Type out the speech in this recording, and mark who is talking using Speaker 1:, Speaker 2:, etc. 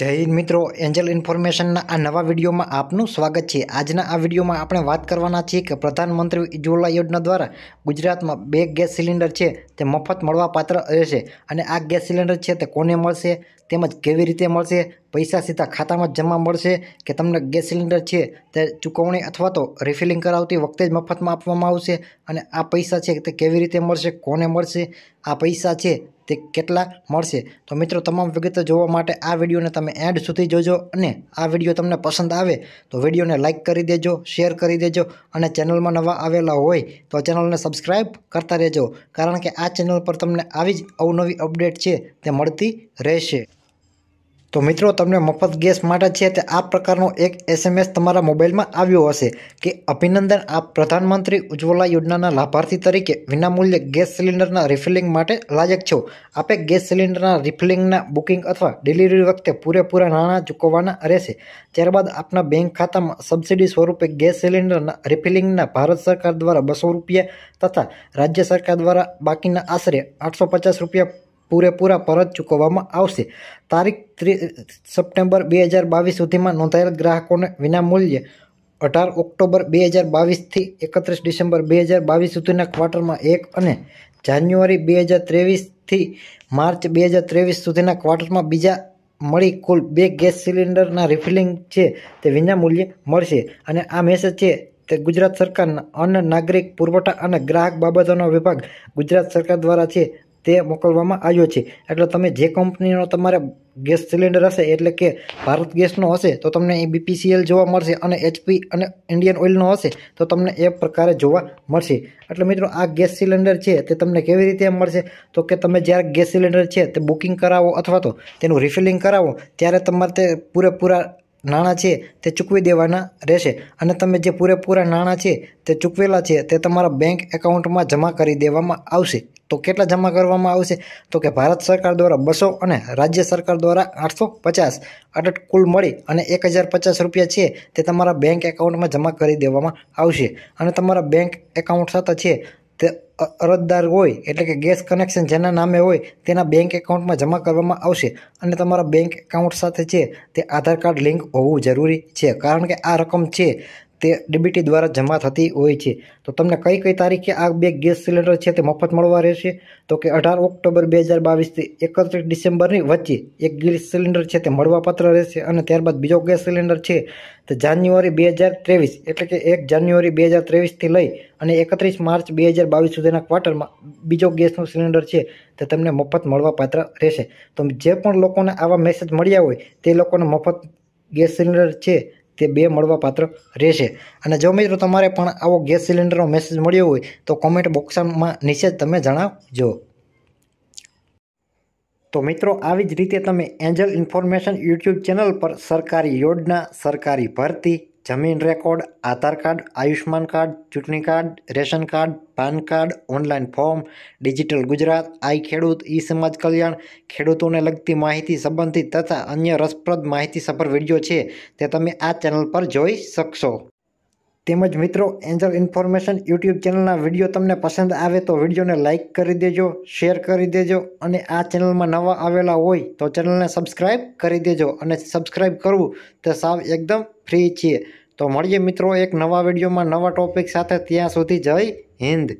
Speaker 1: જય હિન્દ મિત્રો એન્જલ ઇન્ફોર્મેશનના આ નવા વિડીયોમાં આપનું સ્વાગત છે આજના આ વિડીયોમાં આપણે વાત કરવાના છીએ કે પ્રધાનમંત્રી ઉજ્જવલા યોજના દ્વારા ગુજરાતમાં બે ગેસ સિલિન્ડર છે તે મફત મળવાપાત્ર રહેશે અને આ ગેસ સિલિન્ડર છે તે કોને મળશે તેમજ કેવી રીતે મળશે પૈસા સીધા ખાતામાં જમા મળશે કે તમને ગેસ સિલિન્ડર છે તે ચૂકવણી અથવા તો રિફિલિંગ કરાવતી વખતે જ મફતમાં આપવામાં આવશે અને આ પૈસા છે તે કેવી રીતે મળશે કોને મળશે આ પૈસા છે તે કેટલા મળશે તો મિત્રો તમામ વિગતો જોવા માટે આ વિડીયોને તમે એન્ડ સુધી જોજો અને આ વિડીયો તમને પસંદ આવે તો વિડીયોને લાઇક કરી દેજો શેર કરી દેજો અને ચેનલમાં નવા આવેલા હોય તો ચેનલને સબસ્ક્રાઈબ કરતા રહેજો કારણ કે આ ચેનલ પર તમને આવી જ અવનવી અપડેટ છે તે મળતી રહેશે તો મિત્રો તમને મફત ગેસ માટે છે તે આ પ્રકારનો એક એસએમએસ તમારા મોબાઈલમાં આવ્યો હશે કે અભિનંદન આપ પ્રધાનમંત્રી ઉજ્જવલા યોજનાના લાભાર્થી તરીકે વિનામૂલ્યે ગેસ સિલિન્ડરના રિફિલિંગ માટે લાયક છો આપે ગેસ સિલિન્ડરના રિફિલિંગના બુકિંગ અથવા ડિલિવરી વખતે પૂરેપૂરા નાણાં ચૂકવવાના રહેશે ત્યારબાદ આપના બેંક ખાતામાં સબસિડી સ્વરૂપે ગેસ સિલિન્ડરના રિફિલિંગના ભારત સરકાર દ્વારા બસો રૂપિયા તથા રાજ્ય સરકાર દ્વારા બાકીના આશરે આઠસો પચાસ રૂપિયા પૂરેપૂરા પરત ચૂકવવામાં આવશે તારીખ સપ્ટેમ્બર બે હજાર બાવીસ સુધીમાં નોંધાયેલ ગ્રાહકોને વિનામૂલ્યે અઢાર ઓક્ટોબર બે હજાર બાવીસથી એકત્રીસ ડિસેમ્બર બે હજાર બાવીસ સુધીના ક્વાર્ટરમાં એક અને જાન્યુઆરી બે હજાર ત્રેવીસથી માર્ચ બે હજાર ત્રેવીસ સુધીના ક્વાર્ટરમાં બીજા મળી કુલ બે ગેસ સિલિન્ડરના રિફિલિંગ છે તે વિનામૂલ્યે મળશે અને આ મેસેજ છે તે ગુજરાત સરકારના અન્ન નાગરિક પુરવઠા અને ગ્રાહક બાબતોનો વિભાગ ગુજરાત સરકાર દ્વારા છે તે મોકલવામાં આવ્યો છે એટલે તમે જે કંપનીનો તમારે ગેસ સિલિન્ડર હશે એટલે કે ભારત ગેસનો હશે તો તમને એ બીપીસીએલ જોવા મળશે અને એચપી અને ઇન્ડિયન ઓઇલનો હશે તો તમને એ પ્રકારે જોવા મળશે એટલે મિત્રો આ ગેસ સિલિન્ડર છે તે તમને કેવી રીતે મળશે તો કે તમે જ્યારે ગેસ સિલિન્ડર છે તે બુકિંગ કરાવો અથવા તો તેનું રિફિલિંગ કરાવો ત્યારે તમારે તે પૂરેપૂરા નાણાં છે તે ચૂકવી દેવાના રહેશે અને તમે જે પૂરેપૂરા નાણાં છે તે ચૂકવેલા છે તે તમારા બેંક એકાઉન્ટમાં જમા કરી દેવામાં આવશે તો કેટલા જમા કરવામાં આવશે તો કે ભારત સરકાર દ્વારા બસો અને રાજ્ય સરકાર દ્વારા આઠસો પચાસ અટટ કુલ મળી અને એક હજાર પચાસ રૂપિયા છે તે તમારા બેંક એકાઉન્ટમાં જમા કરી દેવામાં આવશે અને તમારા બેંક એકાઉન્ટ સાથે છે તે અરજદાર હોય એટલે કે ગેસ કનેક્શન જેના નામે હોય તેના બેંક એકાઉન્ટમાં જમા કરવામાં આવશે અને તમારા બેંક એકાઉન્ટ સાથે છે તે આધાર કાર્ડ લિંક હોવું જરૂરી છે કારણ કે આ રકમ છે તે ડીબીટી દ્વારા જમા થતી હોય છે તો તમને કઈ કઈ તારીખે આ બે ગેસ સિલિન્ડર છે તે મફત મળવા રહેશે તો કે અઢાર ઓક્ટોબર બે હજાર બાવીસથી એકત્રીસ ડિસેમ્બરની વચ્ચે એક ગેસ સિલિન્ડર છે તે મળવાપાત્ર રહેશે અને ત્યારબાદ બીજો ગેસ સિલિન્ડર છે તે જાન્યુઆરી બે હજાર ત્રેવીસ એટલે કે એક જાન્યુઆરી બે હજાર ત્રેવીસથી લઈ અને એકત્રીસ માર્ચ બે હજાર બાવીસ સુધીના ક્વાર્ટરમાં બીજો ગેસનો સિલિન્ડર છે તે તમને મફત મળવાપાત્ર રહેશે તો જે પણ લોકોને આવા મેસેજ મળ્યા હોય તે લોકોને મફત ગેસ સિલિન્ડર છે તે બે મળવા પાત્ર રહેશે અને જો મિત્રો તમારે પણ આવો ગેસ સિલિન્ડરનો મેસેજ મળ્યો હોય તો કોમેન્ટ બોક્સમાં નીચે તમે જણાવજો તો મિત્રો આવી જ રીતે તમે એન્જલ ઇન્ફોર્મેશન યુટ્યુબ ચેનલ પર સરકારી યોજના સરકારી ભરતી જમીન record Aadhaar card Ayushman card ચૂંટણી card ration card PAN card online form digital Gujarat I ખેડૂત ઈ સમાજ કલ્યાણ ખેડૂતોને લગતી માહિતી સંબંધિત તથા અન્ય રસપ્રદ માહિતીસભર વિડીયો છે તે તમે આ ચેનલ પર જોઈ શકશો તેમજ મિત્રો એન્જલ ઇન્ફોર્મેશન યુટ્યુબ ચેનલના વિડીયો તમને પસંદ આવે તો વિડીયોને લાઇક કરી દેજો શેર કરી દેજો અને આ ચેનલમાં નવા આવેલા હોય તો ચેનલને સબસ્ક્રાઇબ કરી દેજો અને સબસ્ક્રાઇબ કરવું તો સાવ એકદમ ફ્રી છીએ તો મળીએ મિત્રો એક નવા વિડીયોમાં નવા ટોપિક સાથે ત્યાં સુધી જય હિન્દ